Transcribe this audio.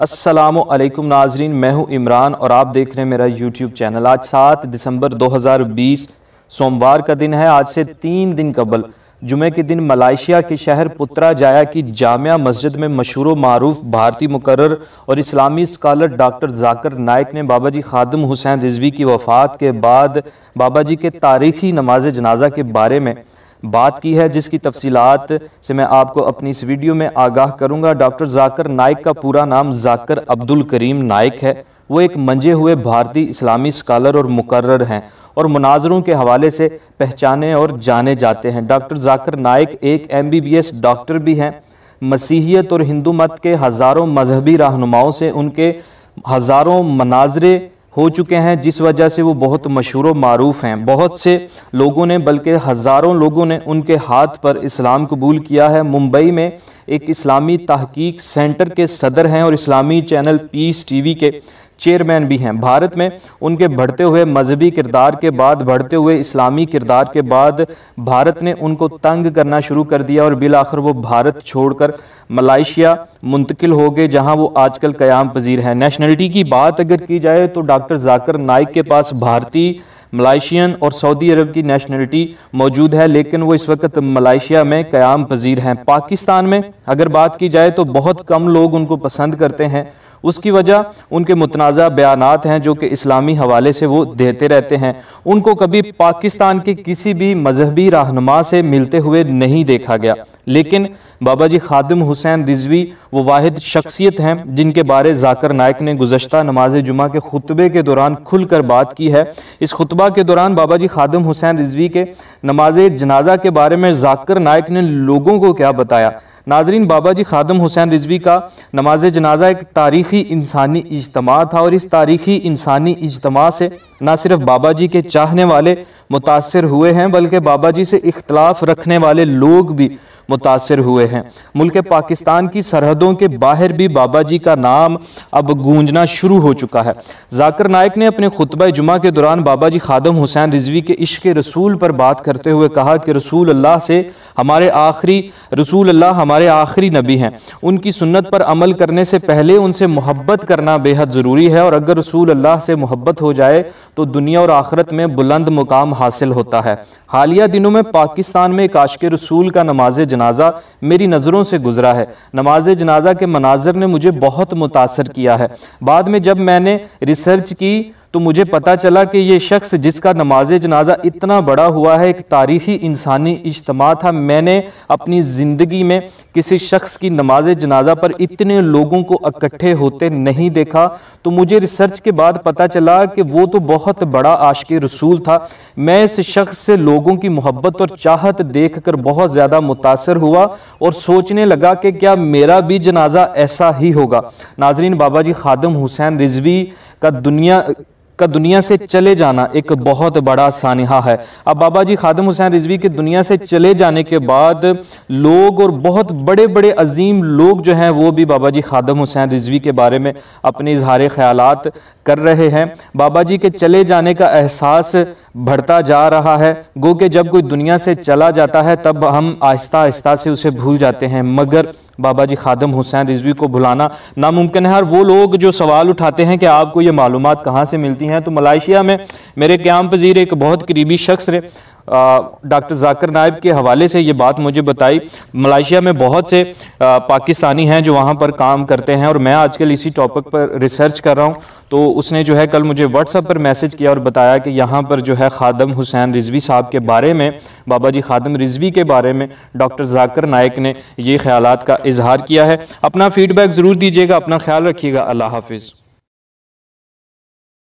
असलम नाजरीन मैं हूं इमरान और आप देख रहे हैं मेरा यूट्यूब चैनल आज सात दिसंबर 2020 सोमवार का दिन है आज से तीन दिन कबल जुमे के दिन मलाइशिया के शहर पुत्रा जाया की जामिया मस्जिद में मशहूर मारूफ भारतीय मुकर और इस्लामी स्कॉलर डॉक्टर जाकर नायक ने बाबा जी खादम हुसैन रिजवी की वफ़ात के बाद बाबा जी के तारीखी नमाज जनाजा के बारे में बात की है जिसकी तफसीत से मैं आपको अपनी इस वीडियो में आगाह करूंगा डॉक्टर जाकर नाइक का पूरा नाम जाकर अब्दुल करीम नाइक है वो एक मंजे हुए भारतीय इस्लामी स्कॉलर और मुकर्र हैं और मुनाजरों के हवाले से पहचाने और जाने जाते हैं डॉक्टर जाकर नाइक एक M B B S doctor भी हैं मसीहियत और हिंदू मत के हज़ारों मजहबी रहनुमाओं से उनके हज़ारों मनाजरे हो चुके हैं जिस वजह से वो बहुत मशहूर व मरूफ़ हैं बहुत से लोगों ने बल्कि हज़ारों लोगों ने उनके हाथ पर इस्लाम कबूल किया है मुंबई में एक इस्लामी तहकीक सेंटर के सदर हैं और इस्लामी चैनल पीस टीवी के चेयरमैन भी हैं भारत में उनके बढ़ते हुए मजहबी किरदार के बाद बढ़ते हुए इस्लामी किरदार के बाद भारत ने उनको तंग करना शुरू कर दिया और बिल आखिर वो भारत छोड़कर मलाइशिया मुंतकिल हो गए जहां वो आजकल कयाम पजीर है नेशनलिटी की बात अगर की जाए तो डॉक्टर जाकर नाइक के पास भारतीय मलाइशियन और सऊदी अरब की नेशनलिटी मौजूद है लेकिन वो इस वक्त मलाइशिया में क़्याम पजीर हैं पाकिस्तान में अगर बात की जाए तो बहुत कम लोग उनको पसंद करते हैं उसकी वजह उनके मुतनाज़ बयान हैं जो कि इस्लामी हवाले से वो देते रहते हैं उनको कभी पाकिस्तान के किसी भी मजहबी रहनमा से मिलते हुए नहीं देखा गया लेकिन बाबा जी खादिम हुसैन रिजवी वो वाहिद शख्सियत हैं जिनके बारे जाकर नायक ने गुजशत नमाज जुमा के खुतबे के दौरान खुलकर बात की है इस खुतबा के दौरान बाबा जी खादिम हुसैन रिजवी के नमाज जनाजा के बारे में जाकर नायक ने लोगों को क्या बताया नाजरीन बाबा जी खादम हुसैन रिजवी का नमाज जनाजा एक तारीखी इंसानी इजतम था और इस तारीखी इंसानी इजतम से न सिर्फ बाबा जी के चाहने वाले मुतासर हुए हैं बल्कि बाबा जी से इख्तलाफ रखने वाले लोग भी मुतासर हुए हैं मुल्क पाकिस्तान की सरहदों के बाहर भी बाबा जी का नाम अब गूंजना शुरू हो चुका है जाकर नायक ने अपने खुतब जुमा के दौरान बाबा जी खादम हुसैन रिजवी के इश्क रसूल पर बात करते हुए कहा कि रसूल अल्लाह से हमारे आखिरी रसूल अल्लाह हमारे आखिरी नबी हैं उनकी सुन्नत पर अमल करने से पहले उनसे मोहब्बत करना बेहद ज़रूरी है और अगर रसूल अल्लाह से मोहब्बत हो जाए तो दुनिया और आख़रत में बुलंद मुकाम हासिल होता है हालिया दिनों में पाकिस्तान में काश के रसूल का नमाज जनाजा मेरी नज़रों से गुजरा है नमाज जनाजा के मनाजर ने मुझे बहुत मुतासर किया है बाद में जब मैंने रिसर्च की तो मुझे पता चला कि यह शख्स जिसका नमाज जनाजा इतना बड़ा हुआ है एक तारीखी इंसानी इज्तम था मैंने अपनी ज़िंदगी में किसी शख्स की नमाज जनाजा पर इतने लोगों को इकट्ठे होते नहीं देखा तो मुझे रिसर्च के बाद पता चला कि वो तो बहुत बड़ा के रसूल था मैं इस शख्स से लोगों की मोहब्बत और चाहत देख कर बहुत ज़्यादा मुतासर हुआ और सोचने लगा कि क्या मेरा भी जनाजा ऐसा ही होगा नाजरीन बाबा जी खादम हुसैन रिजवी का दुनिया का दुनिया से चले जाना एक बहुत बड़ा सानहा है अब बाबा जी खादम हुसैन रिजवी के दुनिया से चले जाने के बाद लोग और बहुत बड़े बड़े अजीम लोग जो हैं वो भी बाबा जी खादम हुसैन रिजवी के बारे में अपने इजहार ख्याल कर रहे हैं बाबा जी के चले जाने का एहसास बढ़ता जा रहा है गो के जब कोई दुनिया से चला जाता है तब हम आहिस्ता आहिस्ता से उसे भूल जाते हैं मगर बाबा जी खादम हुसैन रिजवी को भुलाना नामुमकिन है और वो लोग जो सवाल उठाते हैं कि आपको ये मालूम कहाँ से मिलती हैं तो मलाइशिया में मेरे क्याम पजीर एक बहुत करीबी शख्स रहे डॉक्टर जाकर नायब के हवाले से ये बात मुझे बताई मलाइशिया में बहुत से पाकिस्तानी हैं जो वहाँ पर काम करते हैं और मैं आजकल इसी टॉपिक पर रिसर्च कर रहा हूँ तो उसने जो है कल मुझे व्हाट्सअप पर मैसेज किया और बताया कि यहाँ पर जो है खादम हुसैन रिजवी साहब के बारे में बाबा जी खादम रिजवी के बारे में डॉक्टर जाकर नायक ने ये ख्याल का इजहार किया है अपना फीडबैक ज़रूर दीजिएगा अपना ख्याल रखिएगा अल्लाह हाफिज़